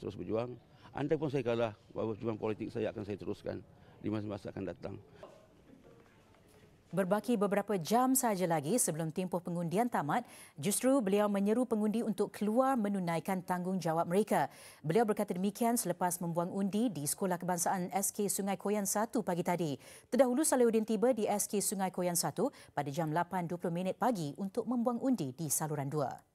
terus berjuang. Antai pun saya kalah, perjuangan politik saya akan saya teruskan di masa-masa akan datang. Berbaki beberapa jam saja lagi sebelum tempoh pengundian tamat, justru beliau menyeru pengundi untuk keluar menunaikan tanggungjawab mereka. Beliau berkata demikian selepas membuang undi di Sekolah Kebangsaan SK Sungai Koyan 1 pagi tadi. Terdahulu Salahuddin tiba di SK Sungai Koyan 1 pada jam 8.20 pagi untuk membuang undi di saluran 2.